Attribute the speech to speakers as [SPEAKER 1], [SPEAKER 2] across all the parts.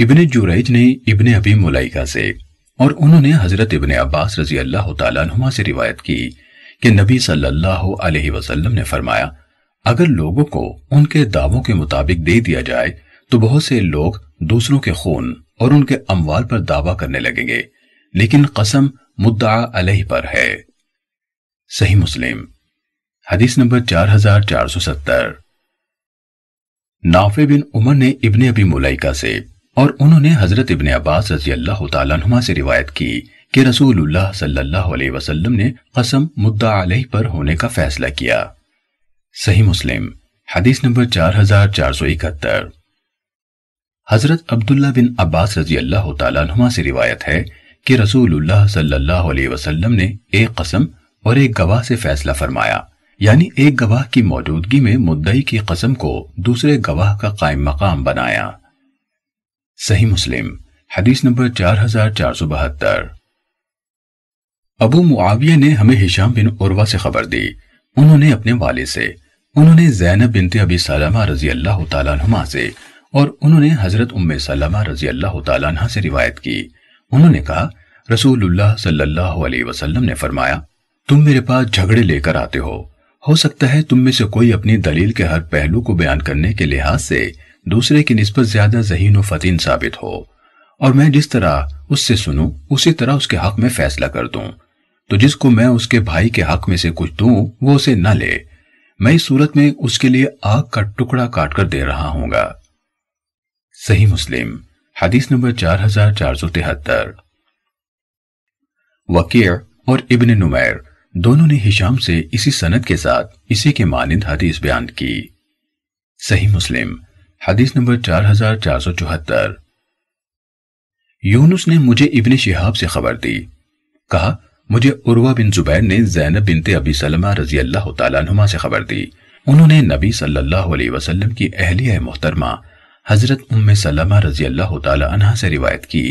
[SPEAKER 1] इबन जुरैज ने इबन अबी मुलाइका से और उन्होंने हजरत इबन अब्बास रजी अल्लाह तुमा से रिवायत की कि नबी सल्लल्लाहु अलैहि वसल्लम ने फरमाया अगर लोगों को उनके दावों के मुताबिक दे दिया जाए तो बहुत से लोग दूसरों के खून और उनके अमवाल पर दावा करने लगेंगे लेकिन कसम मुद्दा अलह पर है सही मुस्लिम हदीस नंबर चार हजार चार सौ सत्तर नाफे बिन उमर ने इबन अबी मुलाइका से और उन्होंने हजरत इबन अब्बास रजी अल्लाह तुमा से रिवायत की कि रसूलुल्लाह सल्लल्लाहु अलैहि वसल्लम ने कसम मुद्दा अलह पर होने का फैसला किया सही मुस्लिम हदीस नंबर चार हजरत अब्दुल्ला बिन अब्बास रजी अल्लाह तुमा से रिवायत है कि रसूलुल्लाह सल्लल्लाहु अलैहि वसल्लम ने एक कसम और एक गवाह से फैसला फरमाया यानी एक गवाह की मौजूदगी में मुद्दई की कसम को दूसरे गवाह का कायम मकाम बनाया सही मुस्लिम हदीस नंबर चार हजार चार सौ बहत्तर अबू मुआविया ने हमें हिशाम बिन उर्वा से खबर दी उन्होंने अपने वाले से उन्होंने जैनब बिनते अबी सलामा रजी अल्लाह तुमा से और उन्होंने हजरत उम्म सलामा रजी अल्लाह तला से रिवायत की उन्होंने कहा रसूलुल्लाह सल्लल्लाहु अलैहि वसल्लम ने फरमाया तुम मेरे पास झगड़े लेकर आते हो हो सकता है तुम में से कोई अपनी दलील के हर पहलू को बयान करने के लिहाज से दूसरे की नस्बत ज्यादा जहीन व फतीन साबित हो और मैं जिस तरह उससे सुनूं उसी तरह उसके हक में फैसला कर दूं तो जिसको मैं उसके भाई के हक में से कुछ दूं वो उसे न ले मैं इस सूरत में उसके लिए आग का टुकड़ा काट कर दे रहा हूँ सही मुस्लिम हदीस नंबर चार हजार चार सौ तिहत्तर वकीर और इब्ने नुमैर दोनों ने हिशाम से इसी सनद के साथ इसी के मानिंद हदीस बयान की सही मुस्लिम हदीस नंबर चार हजार चार सौ चौहत्तर यूनुस ने मुझे इब्ने शिहाब से खबर दी कहा मुझे उर्वा बिन जुबैर ने जैनब बिनते अबी सलमा रजी अल्लाह तुमा से खबर दी उन्होंने नबी सल्लल्लाहु अलैहि वसल्लम की अहलिया मोहतरमा हजरत उम्म सलमा रजी अल्लाह तहा से रिवायत की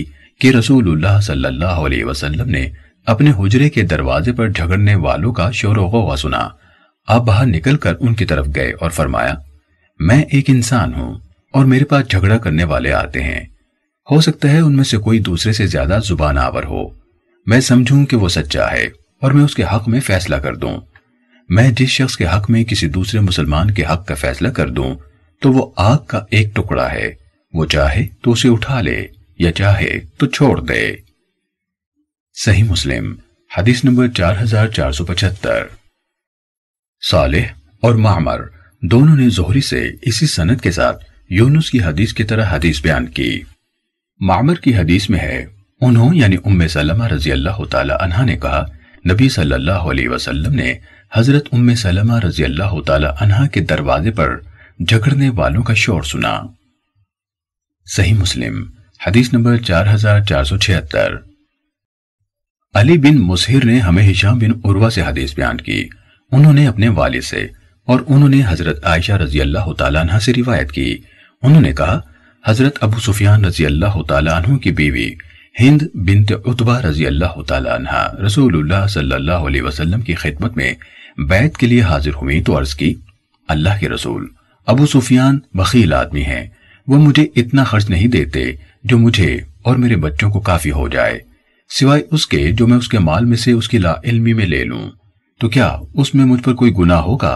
[SPEAKER 1] कि रसूलुल्लाह सल्लल्लाहु अलैहि वसल्लम ने अपने हुजरे के दरवाजे पर झगड़ने वालों का शोर गुआ सुना आप बाहर निकलकर उनकी तरफ गए और फरमाया मैं एक इंसान हूं और मेरे पास झगड़ा करने वाले आते हैं हो सकता है उनमें से कोई दूसरे से ज्यादा जुबान आवर हो मैं समझूं कि वो सच्चा है और मैं उसके हक में फैसला कर दूं मैं जिस शख्स के हक में किसी दूसरे मुसलमान के हक का फैसला कर दूं तो वो आग का एक टुकड़ा है वो चाहे तो उसे उठा ले या चाहे तो छोड़ दे सही मुस्लिम हदीस नंबर चार हजार चार सौ पचहत्तर सालेह और मामर दोनों ने जोहरी से इसी सनद के साथ यूनुस की हदीस की तरह हदीस बयान की मामर की हदीस में है उन्होंने यानी उम्म सलमा रजी अल्लाह तला ने कहा नबी सल्लल्लाहु अलैहि वसल्लम ने हजरत उम्म सलमा रजी अल्लाह तला के दरवाजे पर झगड़ने वालों का शोर सुना सही मुस्लिम हदीस नंबर चार हजार चार सौ छिहत्तर अली बिन मुसहिर ने हमें हिशाम बिन उर्वा से हदीस बयान की उन्होंने अपने वाले से और उन्होंने हजरत आयशा रजी अल्लाह तला से रिवायत की उन्होंने कहा हजरत अबू सुफियान रजी अल्लाह तला की बीवी हिंद बिनत उतबा रजी अल्लाह तला रसूलुल्लाह सल्लल्लाहु अलैहि वसल्लम की खिदमत में बैत के लिए हाजिर हुई तो अर्ज की अल्लाह के रसूल अबू सुफियान बकील आदमी हैं वो मुझे इतना खर्च नहीं देते जो मुझे और मेरे बच्चों को काफी हो जाए सिवाय उसके जो मैं उसके माल में से उसकी ला इल्मी में ले लूं तो क्या उसमें मुझ पर कोई गुनाह होगा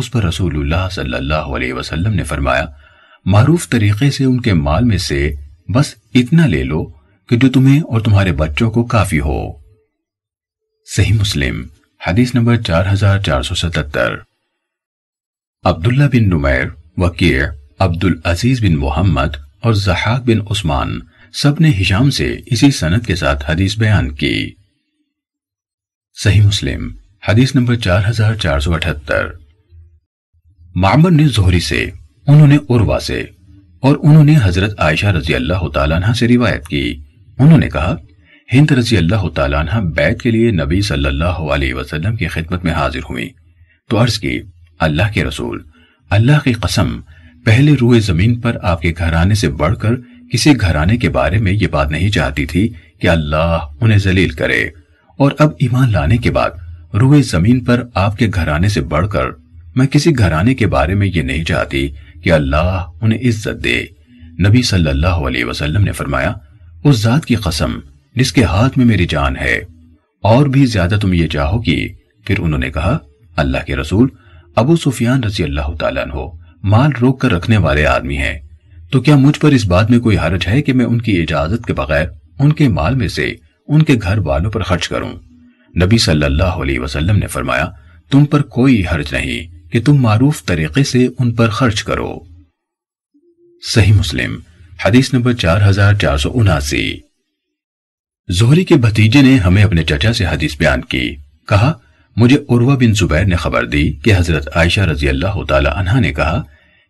[SPEAKER 1] उस पर रसूलुल्लाह सल्लल्लाहु अलैहि वसल्लम ने फरमाया मारूफ तरीके से उनके माल में से बस इतना ले लो कि जो तुम्हें और तुम्हारे बच्चों को काफी हो सही मुस्लिम हदीस नंबर चार हजार चार सौ सतहत्तर अब्दुल्ला बिन नुमैर वकीर अब्दुल अजीज बिन मोहम्मद और जहाक बिन उस्मान सब ने हिशाम से इसी सनत के साथ हदीस बयान की सही मुस्लिम हदीस नंबर चार हजार चार सौ अठहत्तर मामर ने जोहरी से उन्होंने उर्वा से और उन्होंने हजरत आयशा रजी अल्लाह तला से रिवायत की उन्होंने कहा हिंद रजी अल्लाह तला बैत के लिए नबी सल्लल्लाहु अलैहि वसल्लम की खिदमत में हाजिर हुई तो अर्ज की अल्लाह के रसूल अल्लाह की कसम पहले रूए जमीन पर आपके घराने से बढ़कर किसी घराने के बारे में ये बात नहीं चाहती थी कि अल्लाह उन्हें जलील करे और अब ईमान लाने के बाद रूए जमीन पर आपके घराने से बढ़कर मैं किसी घराने के बारे में ये नहीं चाहती कि अल्लाह उन्हें इज्जत दे नबी सल्लल्लाहु अलैहि वसल्लम ने फरमाया उस जात की कसम जिसके हाथ में मेरी जान है और भी ज्यादा तुम ये चाहोगी फिर उन्होंने कहा अल्लाह के रसूल अबू सुफियान रजी अल्लाह हो माल रोक कर रखने वाले आदमी हैं तो क्या मुझ पर इस बात में कोई हर्ज है कि मैं उनकी इजाजत के बगैर उनके माल में से उनके घर वालों पर खर्च करूं नबी सल्लल्लाहु अलैहि वसल्लम ने फरमाया तुम पर कोई हर्ज नहीं कि तुम मारूफ तरीके से उन पर खर्च करो सही मुस्लिम हदीस नंबर चार हजार चार सौ उनासी जोहरी के भतीजे ने हमें अपने चचा से हदीस बयान की कहा मुझे उर्वा बिन जुबैर ने खबर दी कि हजरत आयशा रजी अल्लाह तहा ने कहा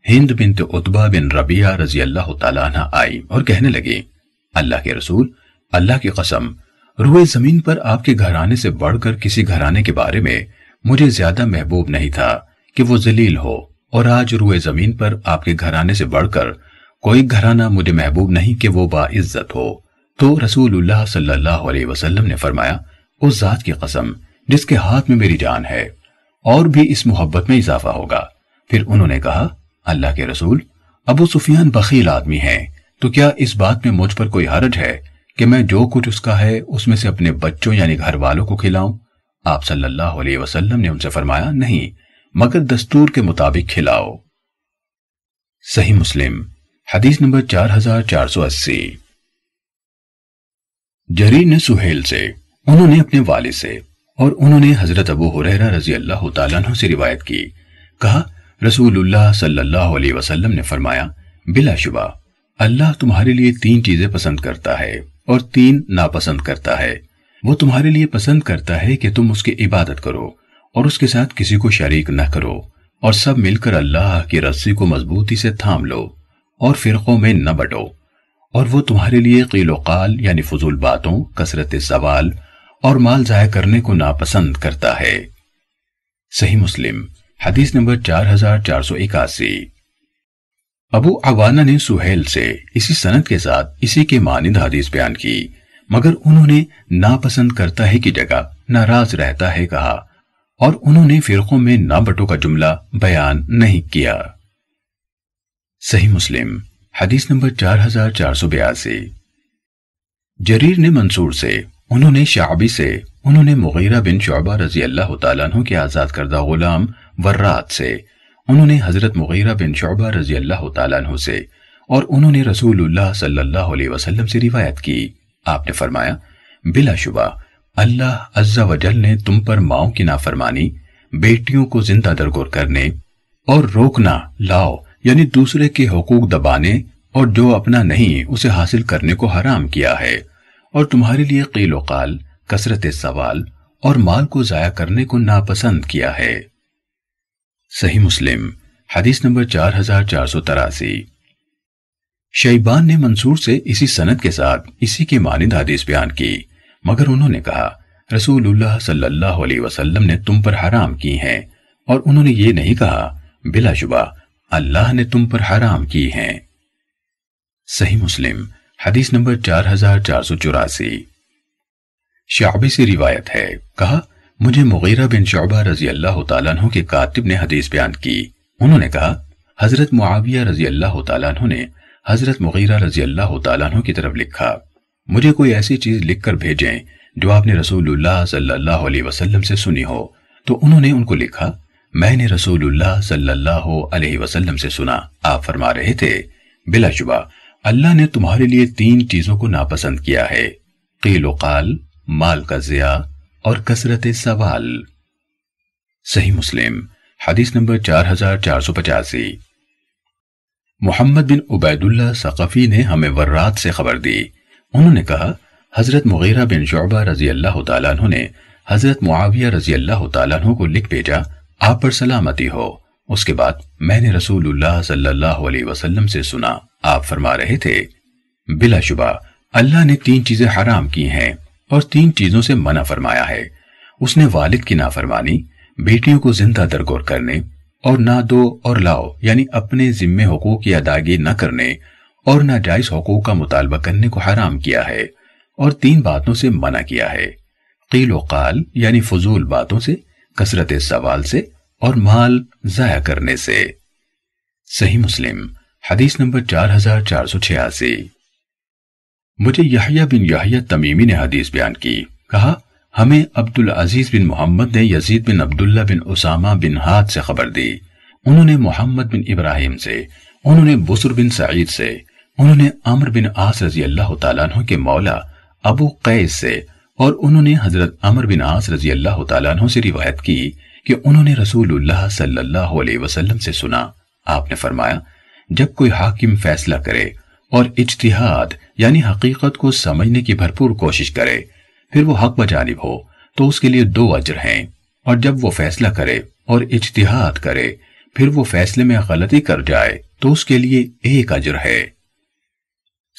[SPEAKER 1] हिंद तो उतबा बिन रबिया रजी अल्लाह तहा आई और कहने लगी अल्लाह के रसूल अल्लाह की कसम रुए जमीन पर आपके घराने से बढ़कर किसी घराने के बारे में मुझे ज्यादा महबूब नहीं था कि वो जलील हो और आज रुए जमीन पर आपके घराने से बढ़कर कोई घराना मुझे महबूब नहीं कि वो बाइज्जत हो तो रसूलुल्लाह सल्लल्लाहु अलैहि वसल्लम ने फरमाया उस जात की कसम जिसके हाथ में मेरी जान है और भी इस मोहब्बत में इजाफा होगा फिर उन्होंने कहा अल्लाह के रसूल अबू सुफियान बखील आदमी है तो क्या इस बात में मुझ पर कोई हरज है कि मैं जो कुछ उसका है उसमें से अपने बच्चों यानी घर वालों को खिलाऊं आप सल्लल्लाहु अलैहि वसल्लम ने उनसे फरमाया नहीं मगर दस्तूर के मुताबिक खिलाओ सही मुस्लिम हदीस नंबर 4480 हजार चार ने सुहेल से उन्होंने अपने वाले से और उन्होंने हजरत अबू हुरैरा रजी अल्लाह तला से रिवायत की कहा रसूलुल्लाह सल्लल्लाहु अलैहि वसल्लम ने फरमाया बिलाशुबा अल्लाह तुम्हारे लिए तीन चीजें पसंद करता है और तीन नापसंद करता है वो तुम्हारे लिए पसंद करता है कि तुम उसकी इबादत करो और उसके साथ किसी को शरीक न करो और सब मिलकर अल्लाह की रस्सी को मजबूती से थाम लो और फिरकों में न बटो और वो तुम्हारे लिए कीलोकाल यानी फजूल बातों कसरत सवाल और माल जाया करने को नापसंद करता है सही मुस्लिम हदीस नंबर चार हजार चार सौ इक्यासी अबू अवाना ने सुहेल से इसी सनत के साथ इसी के मानिंद हदीस बयान की मगर उन्होंने नापसंद करता है की जगह नाराज रहता है कहा और उन्होंने फिरकों में ना बटो का जुमला बयान नहीं किया सही मुस्लिम हदीस नंबर चार हजार चार सौ बयासी जरीर ने मंसूर से उन्होंने शाबी से उन्होंने मुगैरा बिन शोबा रजी अल्लाह तु के आज़ाद करदा गुलाम वर्रात से उन्होंने हज़रत मुगैरा बिन शोबा रजी अल्लाह तु से और उन्होंने रसूल सल्लल्लाहु अलैहि से रिवायत की आपने फरमाया बिलाशुबा अल्लाह अज्जा वजल ने तुम पर माओ की नाफरमानी बेटियों को जिंदा दरगोर करने और रोकना लाओ यानी दूसरे के हकूक दबाने और जो अपना नहीं उसे हासिल करने को हराम किया है और तुम्हारे लिए कीलोकाल कसरत सवाल और माल को जाया करने को नापसंद किया है सही मुस्लिम हदीस नंबर चार हजार चार सौ तरासी शैबान ने मंसूर से इसी सनत के साथ इसी के मानद हदीस बयान की मगर उन्होंने कहा रसूलुल्लाह सल्लल्लाहु अलैहि वसल्लम ने तुम पर हराम की हैं और उन्होंने ये नहीं कहा बिलाशुबा अल्लाह ने तुम पर हराम की हैं सही मुस्लिम हदीस नंबर चार हजार चार सौ चौरासी शाबी से रिवायत है कहा मुझे मुगैरा बिन शोबा रजी अल्लाह तु के कातिब ने हदीस बयान की उन्होंने कहा हजरत मुआविया रजी अल्लाह तु ने हजरत मुगैरा रजी अल्लाह तु की तरफ लिखा मुझे कोई ऐसी चीज लिखकर भेजें जो आपने रसूलुल्लाह सल्लल्लाहु अलैहि वसल्लम से सुनी हो तो उन्होंने उनको लिखा मैंने रसूलुल्लाह सल्लल्लाहु अलैहि वसल्लम से सुना आप फरमा रहे थे बिलाशुबा अल्लाह ने तुम्हारे लिए तीन चीजों को नापसंद किया है कीलो माल का जिया और कसरत सवाल सही मुस्लिम हदीस नंबर चार हजार चार सौ पचासी मोहम्मद बिन उबैदुल्ला सकफी ने हमें वर्रात से खबर दी उन्होंने कहा हजरत मुगैरा बिन शोबा रजी अल्लाह तु ने हजरत मुआविया रजी अल्लाह तु को लिख भेजा आप पर सलामती हो उसके बाद मैंने रसूलुल्लाह सल्लल्लाहु अलैहि वसल्लम से सुना आप फरमा रहे थे बिलाशुबा अल्लाह ने तीन चीजें हराम की हैं और तीन चीजों से मना फरमाया है उसने वालिद की नाफरमानी बेटियों को जिंदा दरगोर करने और ना दो और लाओ यानी अपने जिम्मे हकूक की अदायगी न करने और नाजायज हकूक का मुतालबा करने को हराम किया है और तीन बातों से मना किया है कील यानी फजूल बातों से कसरत सवाल से और माल जाया करने से सही मुस्लिम हदीस नंबर चार हजार चार सौ छियासी मुझे यहिया बिन यहिया तमीमी ने हदीस बयान की कहा हमें अब्दुल अजीज बिन मोहम्मद ने Yazid bin Abdullah bin Usama bin हाथ से खबर दी उन्होंने मोहम्मद बिन इब्राहिम से उन्होंने बुसुर बिन सईद से उन्होंने अमर बिन आस रजी अल्लाह तु के मौला अबू कैस से और उन्होंने हजरत अमर बिन आस रजी अल्लाह तु से रिवायत की कि उन्होंने रसूलुल्लाह सल्लल्लाहु अलैहि वसल्लम से सुना आपने फरमाया जब कोई हाकिम फैसला करे और इज्तिहाद यानी हकीकत को समझने की भरपूर कोशिश करे फिर वो हक बजानिब हो तो उसके लिए दो अजर हैं और जब वो फैसला करे और इज्तिहाद करे फिर वो फैसले में गलती कर जाए तो उसके लिए एक अजर है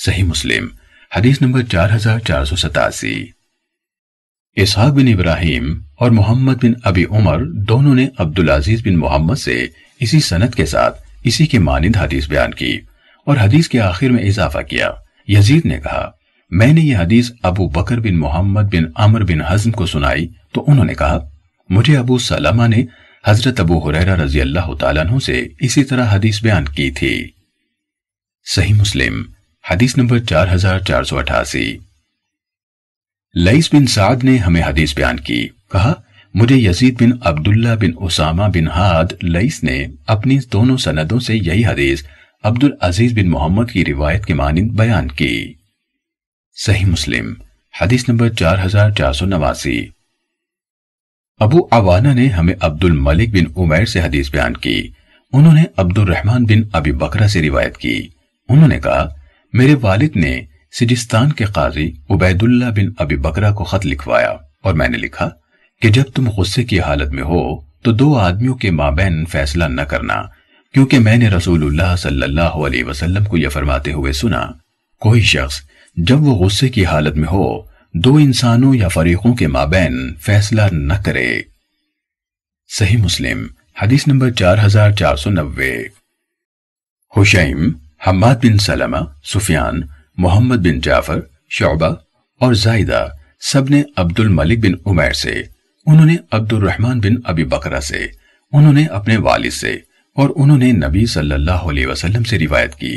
[SPEAKER 1] सही मुस्लिम हदीस नंबर चार हजार चार सौ सतासी इसहाक बिन इब्राहिम और मोहम्मद बिन अबी उमर दोनों ने अब्दुल अजीज बिन मोहम्मद से इसी सनत के साथ इसी के मानिंद हदीस बयान की और हदीस के आखिर में इजाफा किया यजीद ने कहा मैंने यह हदीस अबू बकर बिन मोहम्मद बिन अमर बिन हजम को सुनाई तो उन्होंने कहा मुझे अबू सलामा ने हजरत अबू हुरैरा रजी अल्लाह से इसी तरह हदीस बयान की थी सही मुस्लिम हदीस नंबर चार हजार चार सौ अठासी लईस बिन साद ने हमें हदीस बयान की कहा मुझे Yazid bin Abdullah bin Usama bin Had Laith ने अपनी दोनों सनदों से यही हदीस अब्दुल अजीज बिन मोहम्मद की रिवायत के मानंद बयान की सही मुस्लिम हदीस नंबर चार हजार चार सौ नवासी अबू अवाना ने हमें अब्दुल मलिक बिन उमैर से हदीस बयान की उन्होंने अब्दुल रहमान बिन अबी बकरा से रिवायत की उन्होंने कहा मेरे वालिद ने सिजिस्तान के काजी उबैदुल्ला बिन अबी बकरा को खत लिखवाया और मैंने लिखा कि जब तुम गुस्से की हालत में हो तो दो आदमियों के माबेन फैसला न करना क्योंकि मैंने रसूलुल्लाह सल्लल्लाहु अलैहि वसल्लम को यह फरमाते हुए सुना कोई शख्स जब वो गुस्से की हालत में हो दो इंसानों या फरीकों के माबेन फैसला न करे सही मुस्लिम हदीस नंबर चार हजार चार सौ नब्बे हुशैम हम्माद बिन सलमा सुफियान मोहम्मद बिन जाफर शोबा और जायदा सब ने अब्दुल मलिक बिन उमर से उन्होंने अब्दुल रहमान बिन अबी बकरा से उन्होंने अपने वालिद से और उन्होंने नबी सल्लल्लाहु अलैहि वसल्लम से रिवायत की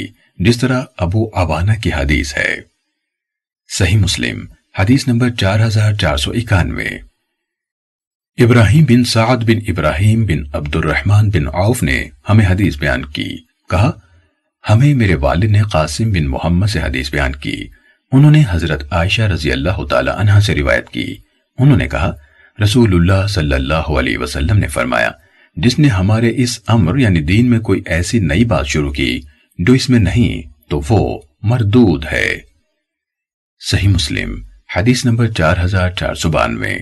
[SPEAKER 1] जिस तरह अबू अवाना की हदीस है सही मुस्लिम हदीस नंबर चार Ibrahim bin Saad bin Ibrahim bin Abdul Rahman bin Auf ने हमें हदीस बयान की कहा हमें मेरे वाले ने कासिम बिन मोहम्मद से हदीस बयान की उन्होंने हजरत आयशा रजी अल्लाह तहा से रिवायत की उन्होंने कहा रसूलुल्लाह सल्लल्लाहु अलैहि वसल्लम ने फरमाया जिसने हमारे इस अम्र यानी दीन में कोई ऐसी नई बात शुरू की जो इसमें नहीं तो वो मरदूद है सही मुस्लिम हदीस नंबर चार हजार चार सौ बानवे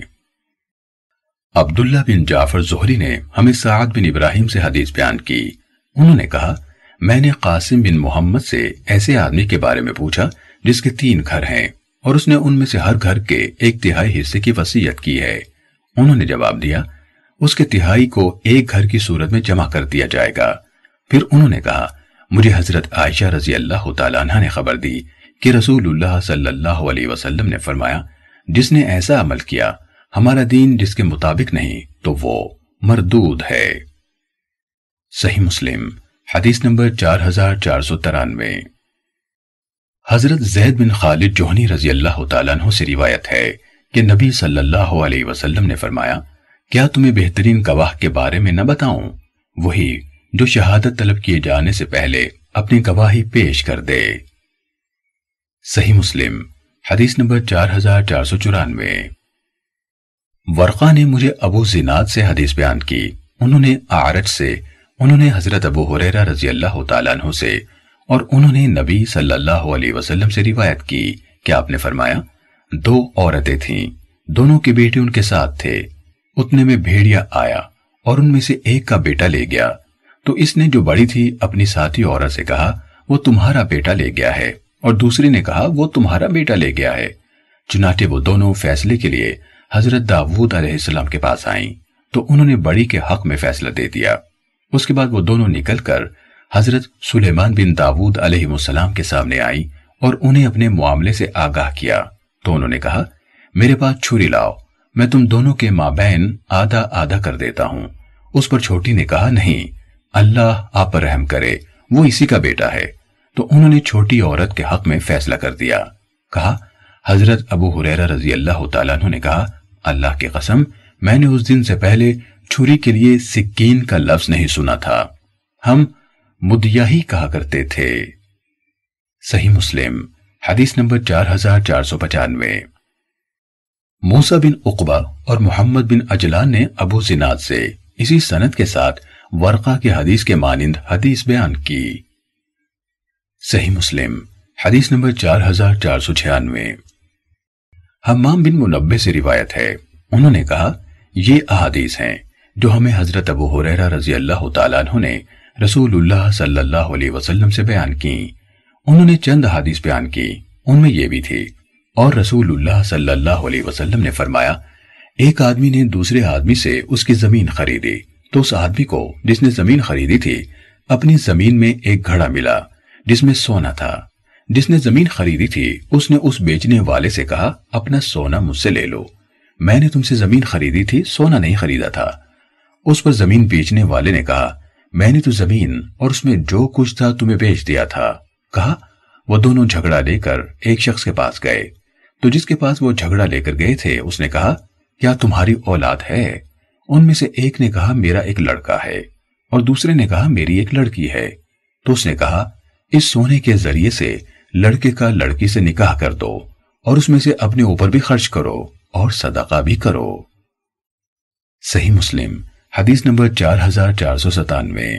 [SPEAKER 1] अब्दुल्ला बिन जाफर जोहरी ने हमें साद बिन इब्राहिम से हदीस बयान की उन्होंने कहा मैंने कासिम बिन मोहम्मद से ऐसे आदमी के बारे में पूछा जिसके तीन घर हैं और उसने उनमें से हर घर के एक तिहाई हिस्से की वसीयत की है उन्होंने जवाब दिया उसके तिहाई को एक घर की सूरत में जमा कर दिया जाएगा फिर उन्होंने कहा मुझे हजरत आयशा रजी अल्लाह तला ने खबर दी कि रसूलुल्लाह सल्लल्लाहु अलैहि वसल्लम ने फरमाया जिसने ऐसा अमल किया हमारा दीन जिसके मुताबिक नहीं तो वो मरदूद है सही मुस्लिम हदीस नंबर चार हजार चार सौ तिरानवे हजरत जैद बिन खालिद जोहनी रजी अल्लाह तु से रिवायत है कि नबी सल्लल्लाहु अलैहि वसल्लम ने फरमाया क्या तुम्हें बेहतरीन गवाह के बारे में न बताऊं वही जो शहादत तलब किए जाने से पहले अपनी गवाही पेश कर दे सही मुस्लिम हदीस नंबर चार हजार चार सौ चौरानवे वर्का ने मुझे अबू जिनाद से हदीस बयान की उन्होंने आरज से उन्होंने हजरत अबू हुरैरा रजी अल्लाह तु से और उन्होंने नबी सल्लल्लाहु अलैहि वसल्लम से रिवायत की कि आपने फरमाया दो औरतें थीं दोनों के बेटे उनके साथ थे उतने में भेड़िया आया और उनमें से एक का बेटा ले गया तो इसने जो बड़ी थी अपनी साथी औरत से कहा वो तुम्हारा बेटा ले गया है और दूसरी ने कहा वो तुम्हारा बेटा ले गया है चुनाटे वो दोनों फैसले के लिए हजरत दाऊद अलैहिस्सलाम के पास आईं तो उन्होंने बड़ी के हक में फैसला दे दिया उसके बाद वो दोनों निकलकर हजरत सुलेमान बिन दाऊद अलहलाम के सामने आई और उन्हें अपने मामले से आगाह किया तो उन्होंने कहा मेरे पास छुरी लाओ मैं तुम दोनों के माबैन आधा आधा कर देता हूँ उस पर छोटी ने कहा नहीं अल्लाह आप पर रहम करे वो इसी का बेटा है तो उन्होंने छोटी औरत के हक में फैसला कर दिया कहा हजरत अबू हुरैरा रजी अल्लाह ने कहा अल्लाह की कसम मैंने उस दिन से पहले छुरी के लिए सिक्कीन का लफ्ज नहीं सुना था हम मुदिया ही कहा करते थे सही मुस्लिम हदीस नंबर चार हजार चार सौ पचानवे मूसा बिन उकबा और मोहम्मद बिन अजलान ने अबू जिनाद से इसी सनत के साथ वर्का के हदीस के मानिंद हदीस बयान की सही मुस्लिम हदीस नंबर चार हजार चार सौ छियानवे हमाम बिन मुनबे से रिवायत है उन्होंने कहा ये अहादीस हैं जो हमें हजरत अबू हुरैरा रजी अल्लाह तु ने रसूलुल्लाह सल्लल्लाहु अलैहि वसल्लम से बयान की उन्होंने चंद हदीस बयान की उनमें यह भी थी और रसूलुल्लाह सल्लल्लाहु अलैहि वसल्लम ने फरमाया एक आदमी ने दूसरे आदमी से उसकी जमीन खरीदी तो उस आदमी को जिसने जमीन खरीदी थी अपनी जमीन में एक घड़ा मिला जिसमें सोना था जिसने जमीन खरीदी थी उसने उस बेचने वाले से कहा अपना सोना मुझसे ले लो मैंने तुमसे जमीन खरीदी थी सोना नहीं खरीदा था उस पर जमीन बेचने वाले ने कहा मैंने तो जमीन और उसमें जो कुछ था तुम्हें बेच दिया था कहा वो दोनों झगड़ा लेकर एक शख्स के पास गए तो जिसके पास वो झगड़ा लेकर गए थे उसने कहा क्या तुम्हारी औलाद है उनमें से एक ने कहा मेरा एक लड़का है और दूसरे ने कहा मेरी एक लड़की है तो उसने कहा इस सोने के जरिए से लड़के का लड़की से निकाह कर दो और उसमें से अपने ऊपर भी खर्च करो और सदाका भी करो सही मुस्लिम हदीस नंबर चार हजार चार सौ सतानवे